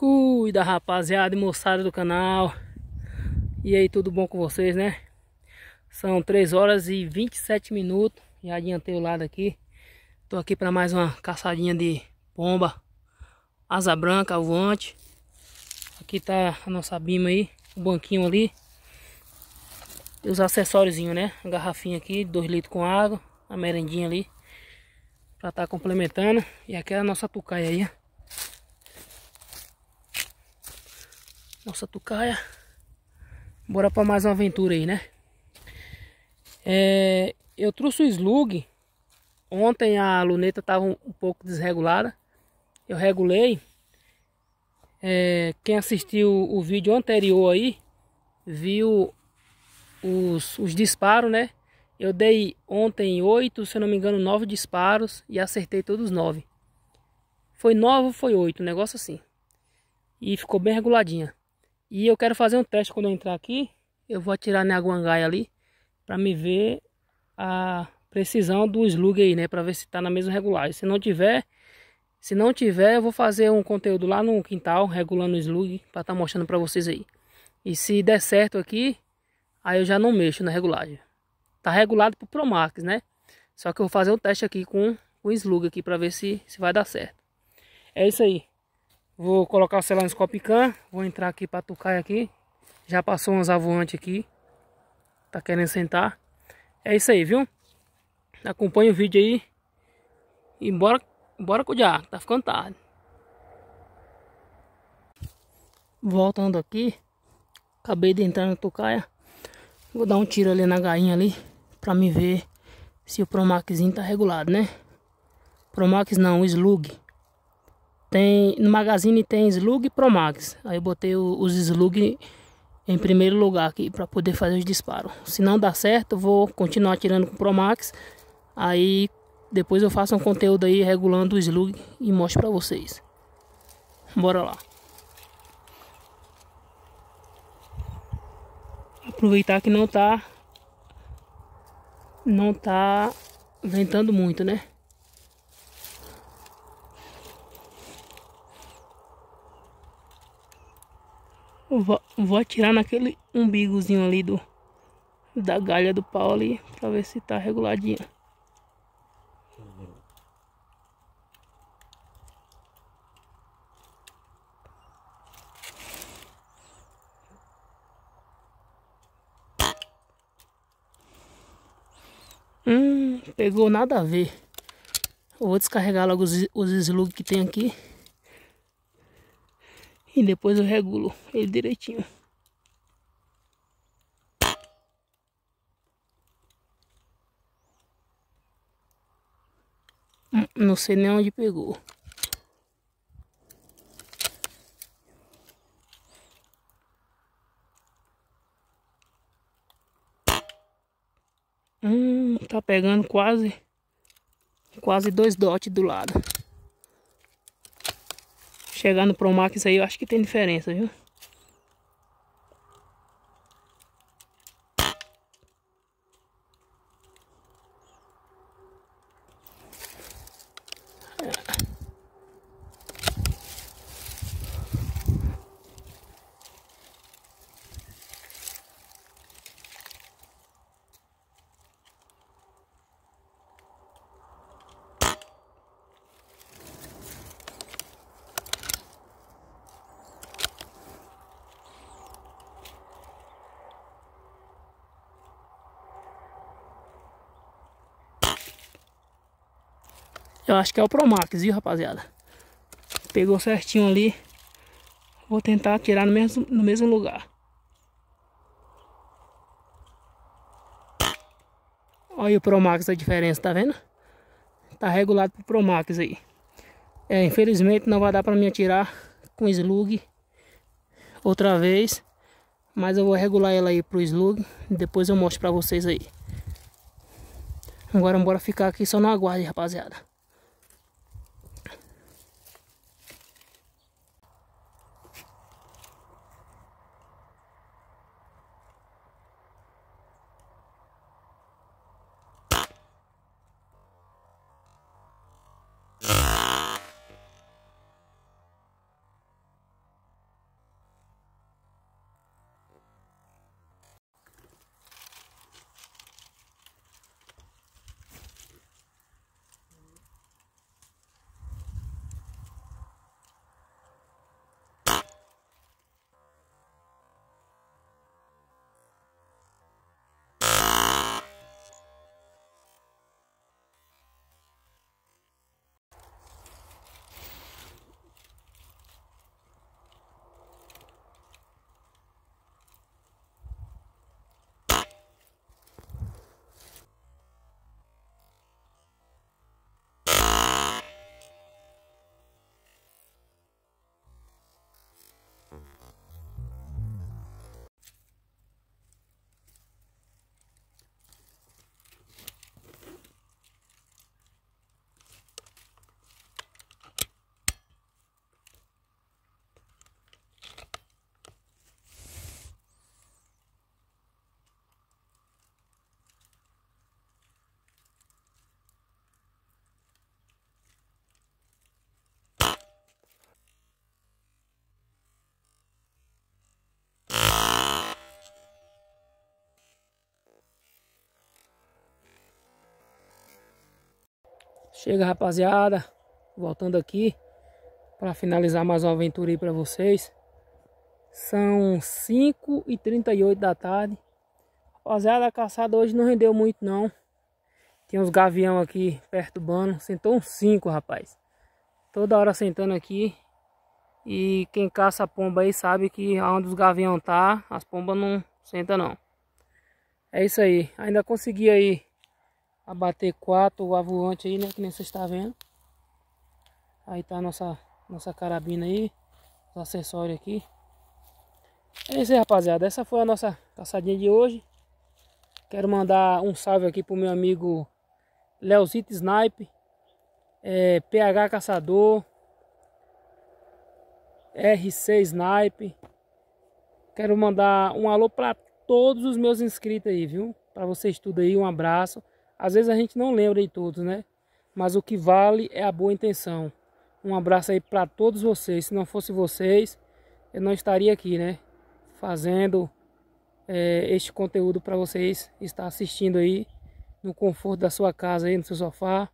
Cuida rapaziada e moçada do canal E aí tudo bom com vocês né São 3 horas e 27 minutos Já adiantei o lado aqui Tô aqui para mais uma caçadinha de pomba Asa branca, alvante Aqui tá a nossa bima aí O banquinho ali E os acessórios né A garrafinha aqui, 2 litros com água A merendinha ali Pra tá complementando E aqui é a nossa tucaia aí nossa tucaia. Bora para mais uma aventura aí, né? É, eu trouxe o slug. Ontem a luneta estava um, um, pouco desregulada. Eu regulei. É, quem assistiu o vídeo anterior aí, viu os, os disparos, né? Eu dei ontem oito, se eu não me engano, nove disparos e acertei todos nove. Foi nove foi oito, um negócio assim. E ficou bem reguladinha. E eu quero fazer um teste quando eu entrar aqui. Eu vou atirar na guangaia ali para me ver a precisão do slug aí, né? Para ver se está na mesma regulagem. Se não tiver, se não tiver, eu vou fazer um conteúdo lá no quintal regulando o slug para estar tá mostrando para vocês aí. E se der certo aqui, aí eu já não mexo na regulagem. Tá regulado Pro Promax, né? Só que eu vou fazer um teste aqui com o slug aqui para ver se se vai dar certo. É isso aí. Vou colocar o celular no Scopican. Vou entrar aqui para tocar aqui. Já passou uns avoantes aqui. Tá querendo sentar. É isso aí, viu? Acompanha o vídeo aí. E bora, bora cuidar. Tá ficando tarde. Voltando aqui. Acabei de entrar no tocaia. Vou dar um tiro ali na galinha ali. Pra me ver se o Promaxzinho tá regulado, né? Promax não, o Slug. Tem, no Magazine tem Slug e Promax. Aí eu botei o, os Slug em primeiro lugar aqui para poder fazer os disparos. Se não dá certo, vou continuar tirando com o Promax. Aí depois eu faço um conteúdo aí regulando o slug e mostro para vocês. Bora lá. Aproveitar que não tá não tá ventando muito, né? Vou, vou atirar naquele umbigozinho ali do da galha do pau ali pra ver se tá reguladinha. Hum, pegou nada a ver. vou descarregar logo os, os slug que tem aqui. E depois eu regulo ele direitinho. Hum, não sei nem onde pegou. Hum, tá pegando quase quase dois dotes do lado chegando pro max aí, eu acho que tem diferença, viu? Eu acho que é o Promax, viu, rapaziada? Pegou certinho ali. Vou tentar tirar no mesmo, no mesmo lugar. Olha o Promax a diferença, tá vendo? Tá regulado pro Promax aí. É, infelizmente não vai dar pra mim atirar com slug outra vez. Mas eu vou regular ela aí pro slug. Depois eu mostro pra vocês aí. Agora bora ficar aqui só no aguarde, rapaziada. Chega, rapaziada. Voltando aqui para finalizar mais uma aventura aí para vocês. São 5h38 da tarde. Rapaziada, a caçada hoje não rendeu muito não. Tinha uns gavião aqui perturbando. Sentou uns 5, rapaz. Toda hora sentando aqui. E quem caça pomba aí sabe que aonde os gavião tá, as pombas não senta não. É isso aí. Ainda consegui aí abater quatro avoante aí, né? Que nem você está vendo. Aí tá a nossa, nossa carabina aí. Os acessórios aqui. É isso aí, rapaziada. Essa foi a nossa caçadinha de hoje. Quero mandar um salve aqui pro meu amigo Leozito Snipe. É, PH Caçador. RC Snipe. Quero mandar um alô para todos os meus inscritos aí, viu? Para vocês tudo aí, um abraço. Às vezes a gente não lembra de todos, né? Mas o que vale é a boa intenção. Um abraço aí para todos vocês. Se não fosse vocês, eu não estaria aqui, né? Fazendo é, este conteúdo para vocês estar assistindo aí no conforto da sua casa aí no seu sofá.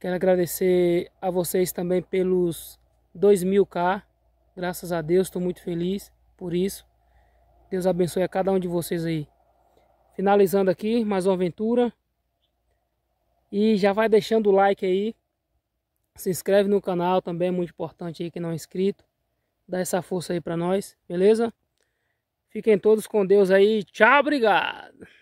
Quero agradecer a vocês também pelos 2000k. Graças a Deus, estou muito feliz por isso. Deus abençoe a cada um de vocês aí. Finalizando aqui mais uma aventura. E já vai deixando o like aí. Se inscreve no canal também, é muito importante aí que não é inscrito. Dá essa força aí para nós, beleza? Fiquem todos com Deus aí. Tchau, obrigado.